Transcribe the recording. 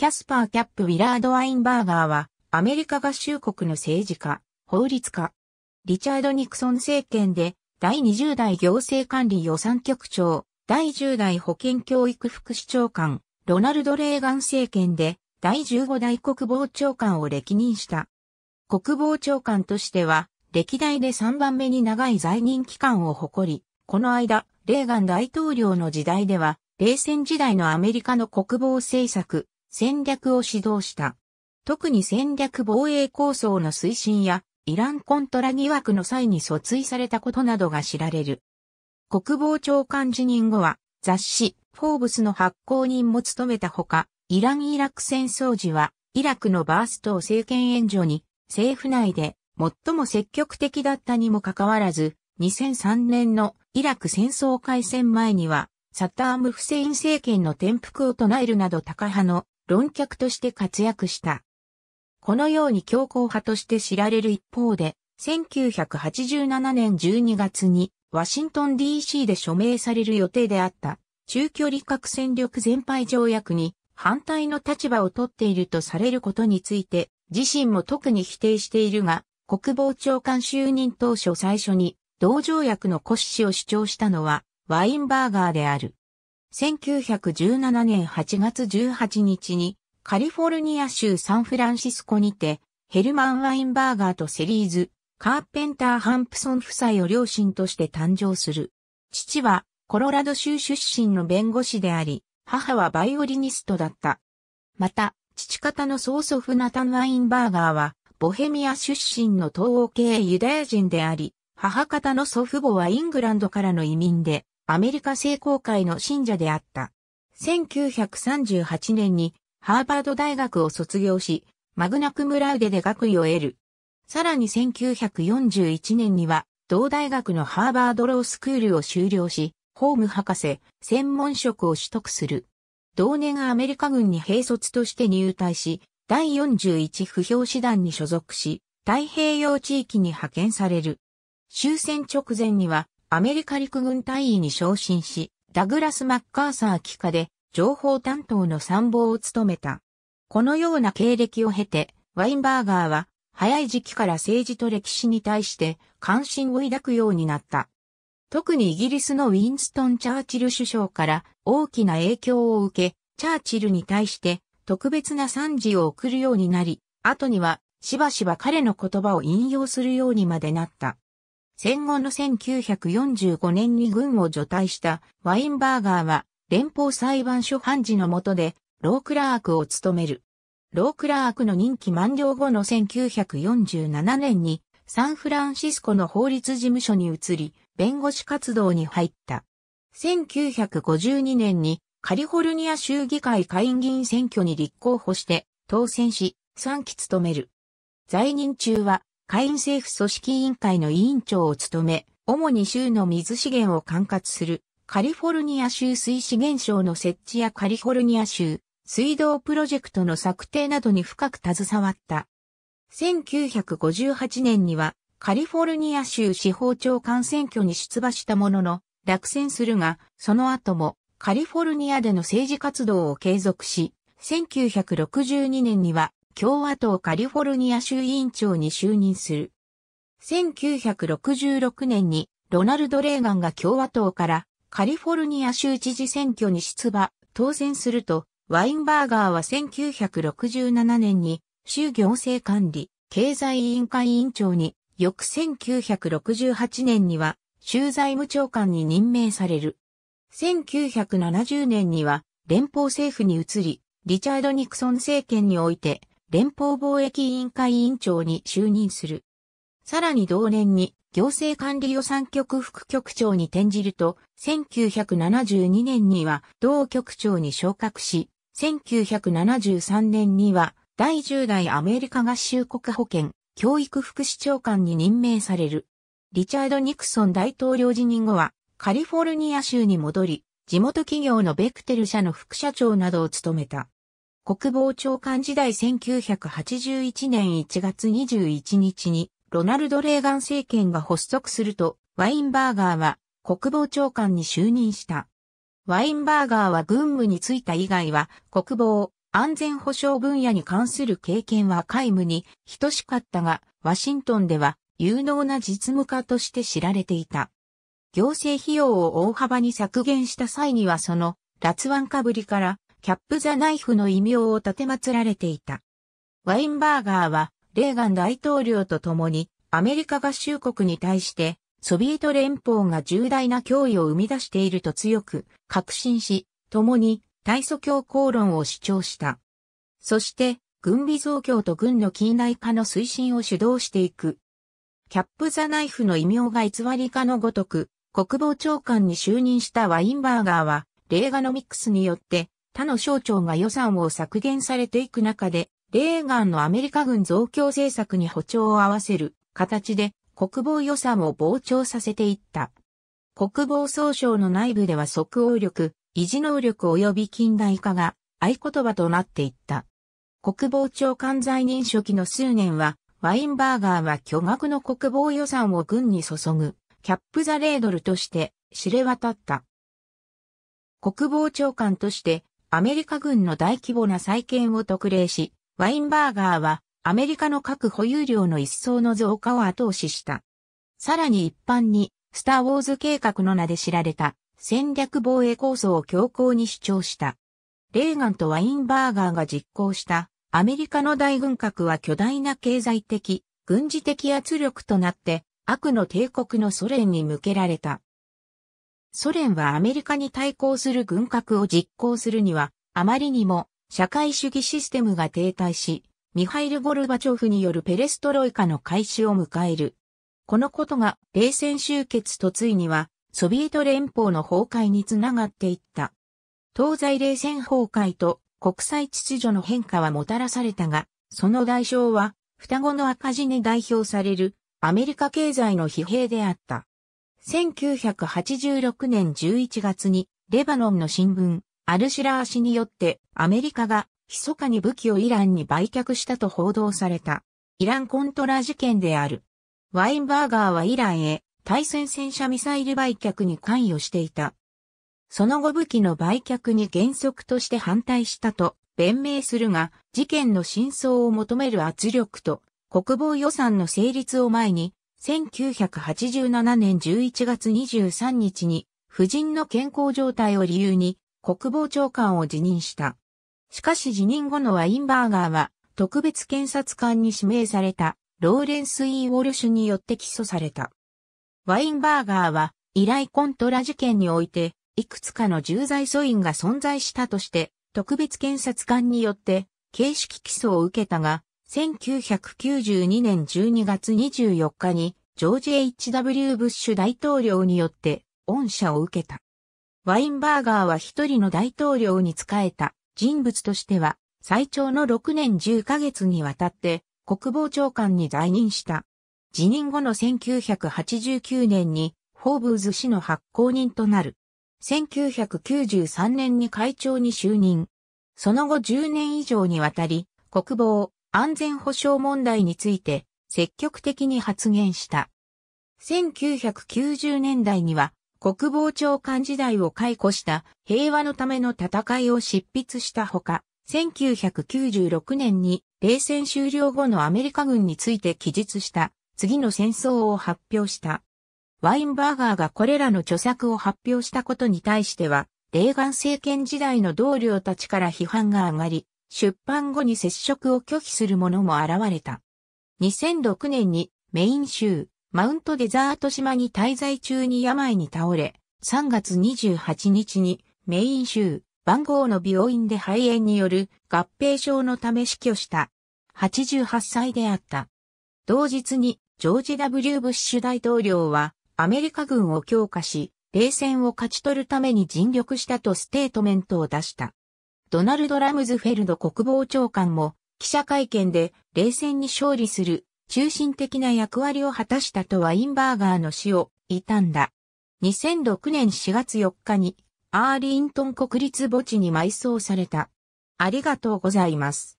キャスパー・キャップ・ウィラード・ワインバーガーは、アメリカ合衆国の政治家、法律家。リチャード・ニクソン政権で、第20代行政管理予算局長、第10代保健教育副市長官、ロナルド・レーガン政権で、第15代国防長官を歴任した。国防長官としては、歴代で3番目に長い在任期間を誇り、この間、レーガン大統領の時代では、冷戦時代のアメリカの国防政策、戦略を指導した。特に戦略防衛構想の推進や、イランコントラ疑惑の際に訴追されたことなどが知られる。国防長官辞任後は、雑誌、フォーブスの発行人も務めたほか、イラン・イラク戦争時は、イラクのバーストを政権援助に、政府内で最も積極的だったにもかかわらず、2003年のイラク戦争開戦前には、サターム・フセイン政権の転覆を唱えるなど高派の論客として活躍した。このように強硬派として知られる一方で、1987年12月にワシントン DC で署名される予定であった中距離核戦力全廃条約に反対の立場を取っているとされることについて自身も特に否定しているが国防長官就任当初最初に同条約の骨子を主張したのはワインバーガーである。1917年8月18日にカリフォルニア州サンフランシスコにてヘルマン・ワインバーガーとセリーズ、カーペンター・ハンプソン夫妻を両親として誕生する。父はコロラド州出身の弁護士であり、母はバイオリニストだった。また、父方の曽祖父ナタン・ワインバーガーは、ボヘミア出身の東欧系ユダヤ人であり、母方の祖父母はイングランドからの移民で、アメリカ聖公会の信者であった。1938年にハーバード大学を卒業し、マグナクムラウデで学位を得る。さらに1941年には、同大学のハーバードロースクールを修了し、ホーム博士、専門職を取得する。同年アメリカ軍に兵卒として入隊し、第41不評師団に所属し、太平洋地域に派遣される。終戦直前にはアメリカ陸軍大尉に昇進し、ダグラス・マッカーサー機下で情報担当の参謀を務めた。このような経歴を経て、ワインバーガーは早い時期から政治と歴史に対して関心を抱くようになった。特にイギリスのウィンストン・チャーチル首相から大きな影響を受け、チャーチルに対して特別な賛辞を送るようになり、後にはしばしば彼の言葉を引用するようにまでなった。戦後の1945年に軍を除隊したワインバーガーは連邦裁判所判事の下でロークラークを務める。ロークラークの任期満了後の1947年にサンフランシスコの法律事務所に移り、弁護士活動に入った。1952年にカリフォルニア州議会下院議員選挙に立候補して当選し、3期務める。在任中は会員政府組織委員会の委員長を務め、主に州の水資源を管轄するカリフォルニア州水資源省の設置やカリフォルニア州水道プロジェクトの策定などに深く携わった。1958年にはカリフォルニア州司法長官選挙に出馬したものの落選するが、その後もカリフォルニアでの政治活動を継続し、1962年には共和党カリフォルニア州委員長に就任する。1966年にロナルド・レーガンが共和党からカリフォルニア州知事選挙に出馬、当選すると、ワインバーガーは1967年に州行政管理経済委員会委員長に、翌1968年には州財務長官に任命される。1970年には連邦政府に移り、リチャード・ニクソン政権において連邦貿易委員会委員長に就任する。さらに同年に行政管理予算局副局長に転じると、1972年には同局長に昇格し、1973年には第10代アメリカ合衆国保健教育副市長官に任命される。リチャード・ニクソン大統領辞任後はカリフォルニア州に戻り、地元企業のベクテル社の副社長などを務めた。国防長官時代1981年1月21日に、ロナルド・レーガン政権が発足すると、ワインバーガーは国防長官に就任した。ワインバーガーは軍務に就いた以外は国防、安全保障分野に関する経験は皆無に等しかったが、ワシントンでは有能な実務家として知られていた。行政費用を大幅に削減した際にはその、ワ腕かぶりからキャップ・ザ・ナイフの異名を立てまつられていた。ワインバーガーは、レーガン大統領と共に、アメリカ合衆国に対して、ソビエト連邦が重大な脅威を生み出していると強く確信し、共に大祖教公論を主張した。そして、軍備増強と軍の近代化の推進を主導していく。キャップ・ザ・ナイフの異名が偽りかのごとく、国防長官に就任したワインバーガーは、レーガノミクスによって、他の省庁が予算を削減されていく中で、レーガンのアメリカ軍増強政策に歩調を合わせる形で国防予算を膨張させていった。国防総省の内部では即応力、維持能力及び近代化が合言葉となっていった。国防長官在任初期の数年は、ワインバーガーは巨額の国防予算を軍に注ぐ、キャップザレードルとして知れ渡った。国防長官としてアメリカ軍の大規模な再建を特例し、ワインバーガーはアメリカの核保有量の一層の増加を後押しした。さらに一般に、スター・ウォーズ計画の名で知られた戦略防衛構想を強硬に主張した。レーガンとワインバーガーが実行したアメリカの大軍拡は巨大な経済的、軍事的圧力となって悪の帝国のソ連に向けられた。ソ連はアメリカに対抗する軍拡を実行するには、あまりにも社会主義システムが停滞し、ミハイル・ゴルバチョフによるペレストロイカの開始を迎える。このことが冷戦終結とついには、ソビエト連邦の崩壊につながっていった。東西冷戦崩壊と国際秩序の変化はもたらされたが、その代償は、双子の赤字に代表されるアメリカ経済の疲弊であった。1986年11月に、レバノンの新聞、アルシラー氏によってアメリカが密かに武器をイランに売却したと報道された。イランコントラ事件である。ワインバーガーはイランへ対戦戦車ミサイル売却に関与していた。その後武器の売却に原則として反対したと弁明するが、事件の真相を求める圧力と国防予算の成立を前に1987年11月23日に、夫人の健康状態を理由に、国防長官を辞任した。しかし辞任後のワインバーガーは、特別検察官に指名された、ローレンス・イー・ウォルシュによって起訴された。ワインバーガーは、依頼コントラ事件において、いくつかの重罪素因が存在したとして、特別検察官によって、形式起訴を受けたが、1992年12月24日にジョージ・ H.W. ブッシュ大統領によって恩赦を受けた。ワインバーガーは一人の大統領に仕えた人物としては最長の6年10ヶ月にわたって国防長官に在任した。辞任後の1989年にフォーブーズ氏の発行人となる。1993年に会長に就任。その後10年以上にわたり、国防、安全保障問題について積極的に発言した。1990年代には国防長官時代を解雇した平和のための戦いを執筆したほか、1996年に冷戦終了後のアメリカ軍について記述した次の戦争を発表した。ワインバーガーがこれらの著作を発表したことに対しては、レーガン政権時代の同僚たちから批判が上がり、出版後に接触を拒否する者も現れた。2006年にメイン州、マウントデザート島に滞在中に病に倒れ、3月28日にメイン州、番号の病院で肺炎による合併症のため死去した。88歳であった。同日にジョージ・ W・ ブッシュ大統領はアメリカ軍を強化し、冷戦を勝ち取るために尽力したとステートメントを出した。ドナルド・ラムズフェルド国防長官も記者会見で冷戦に勝利する中心的な役割を果たしたとワインバーガーの死を悼んだ。2006年4月4日にアーリントン国立墓地に埋葬された。ありがとうございます。